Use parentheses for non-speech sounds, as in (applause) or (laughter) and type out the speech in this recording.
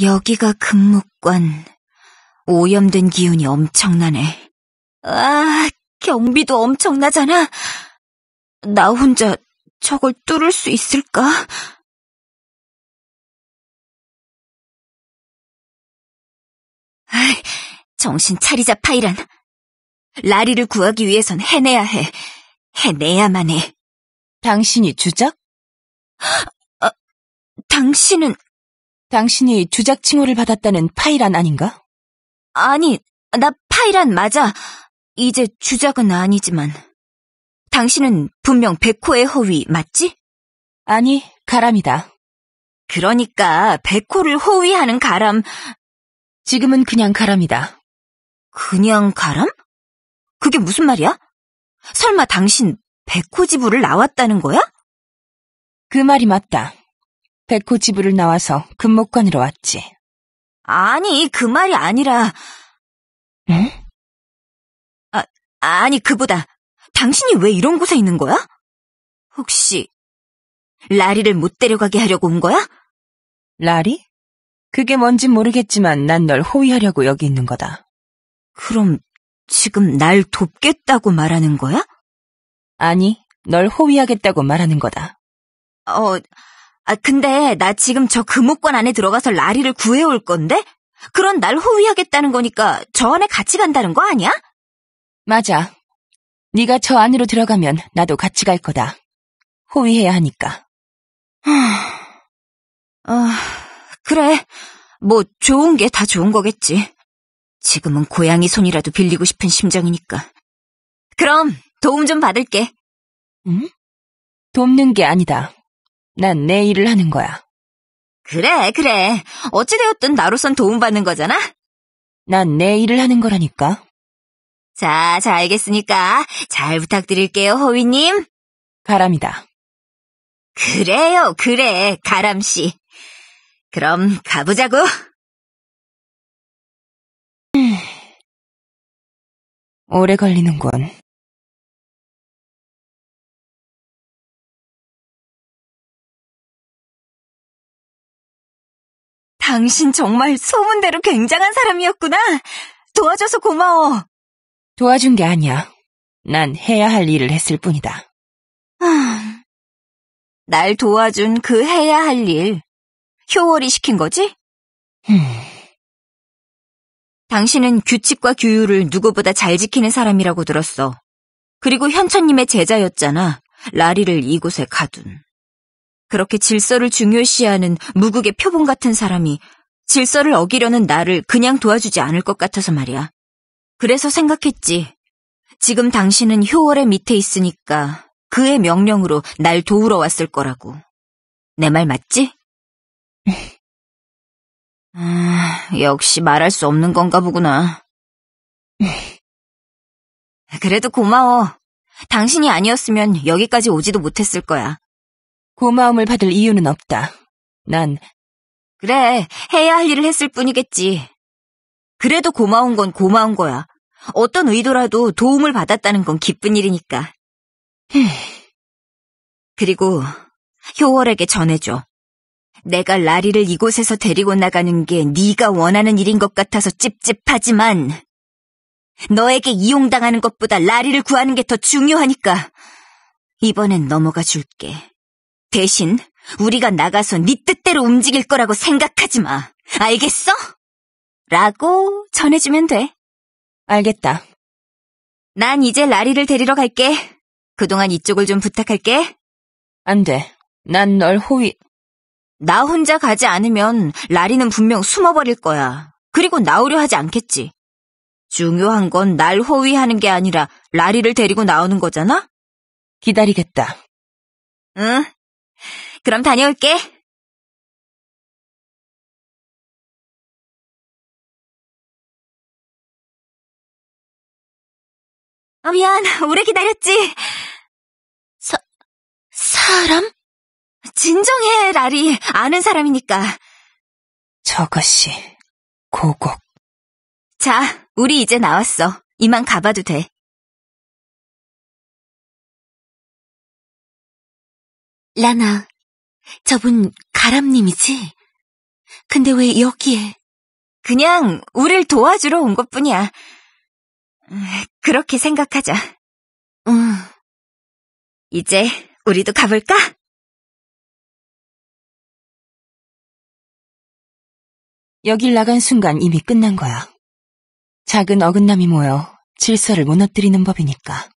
여기가 금목관. 오염된 기운이 엄청나네. 아, 경비도 엄청나잖아. 나 혼자 저걸 뚫을 수 있을까? 아, 정신 차리자, 파이란. 라리를 구하기 위해선 해내야 해. 해내야만 해. 당신이 주작? 아, 당신은 당신이 주작 칭호를 받았다는 파이란 아닌가? 아니, 나 파이란 맞아. 이제 주작은 아니지만. 당신은 분명 백호의 허위 맞지? 아니, 가람이다. 그러니까 백호를 호위하는 가람. 지금은 그냥 가람이다. 그냥 가람? 그게 무슨 말이야? 설마 당신 백호 지부를 나왔다는 거야? 그 말이 맞다. 백호 집을 나와서 금목관으로 왔지. 아니, 그 말이 아니라. 응? 아, 아니, 그보다. 당신이 왜 이런 곳에 있는 거야? 혹시, 라리를 못 데려가게 하려고 온 거야? 라리? 그게 뭔진 모르겠지만 난 널 호위하려고 여기 있는 거다. 그럼 지금 날 돕겠다고 말하는 거야? 아니, 널 호위하겠다고 말하는 거다. 어, 아, 근데 나 지금 저 금호권 안에 들어가서 라리를 구해올 건데? 그런 날 호위하겠다는 거니까 저 안에 같이 간다는 거 아니야? 맞아. 네가 저 안으로 들어가면 나도 같이 갈 거다. 호위해야 하니까. 아, 아 그래. 뭐 좋은 게 다 좋은 거겠지. 지금은 고양이 손이라도 빌리고 싶은 심정이니까. 그럼 도움 좀 받을게. 응? 돕는 게 아니다. 난내 일을 하는 거야. 그래, 그래. 어찌되었든 나로선 도움받는 거잖아? 난 내 일을 하는 거라니까. 자, 잘 알겠으니까 잘 부탁드릴게요, 허위님 가람이다. 그래요, 그래, 가람씨. 그럼 가보자고. 음. 오래 걸리는군. 당신 정말 소문대로 굉장한 사람이었구나. 도와줘서 고마워. 도와준 게 아니야. 난 해야 할 일을 했을 뿐이다. 아, 날 도와준 그 해야 할 일. 효월이 시킨 거지? 흠... 당신은 규칙과 규율을 누구보다 잘 지키는 사람이라고 들었어. 그리고 현천님의 제자였잖아. 라리를 이곳에 가둔. 그렇게 질서를 중요시하는 무국의 표본 같은 사람이 질서를 어기려는 나를 그냥 도와주지 않을 것 같아서 말이야. 그래서 생각했지. 지금 당신은 효월의 밑에 있으니까 그의 명령으로 날 도우러 왔을 거라고. 내 말 맞지? (laughs) 아, 역시 말할 수 없는 건가 보구나. (laughs) 그래도 고마워. 당신이 아니었으면 여기까지 오지도 못했을 거야. 고마움을 받을 이유는 없다. 난 그래, 해야 할 일을 했을 뿐이겠지. 그래도 고마운 건 고마운 거야. 어떤 의도라도 도움을 받았다는 건 기쁜 일이니까. 그리고 효월에게 전해줘. 내가 라리를 이곳에서 데리고 나가는 게 네가 원하는 일인 것 같아서 찝찝하지만 너에게 이용당하는 것보다 라리를 구하는 게 더 중요하니까 이번엔 넘어가 줄게. 대신 우리가 나가서 네 뜻대로 움직일 거라고 생각하지 마. 알겠어? 라고 전해주면 돼. 알겠다. 난 이제 라리를 데리러 갈게. 그동안 이쪽을 좀 부탁할게. 안 돼. 난 널 호위. 나 혼자 가지 않으면 라리는 분명 숨어버릴 거야. 그리고 나오려 하지 않겠지. 중요한 건 날 호위하는 게 아니라 라리를 데리고 나오는 거잖아? 기다리겠다. 응, 그럼 다녀올게. 어, 미안, 오래 기다렸지. 사, 사람? 진정해, 라리. 아는 사람이니까. 저것이 고곡. 자, 우리 이제 나왔어. 이만 가봐도 돼. 라나, 저분 가람님이지? 근데 왜 여기에? 그냥 우릴 도와주러 온 것뿐이야. 음, 그렇게 생각하자. 응. 이제 우리도 가볼까? 여길 나간 순간 이미 끝난 거야. 작은 어긋남이 모여 질서를 무너뜨리는 법이니까.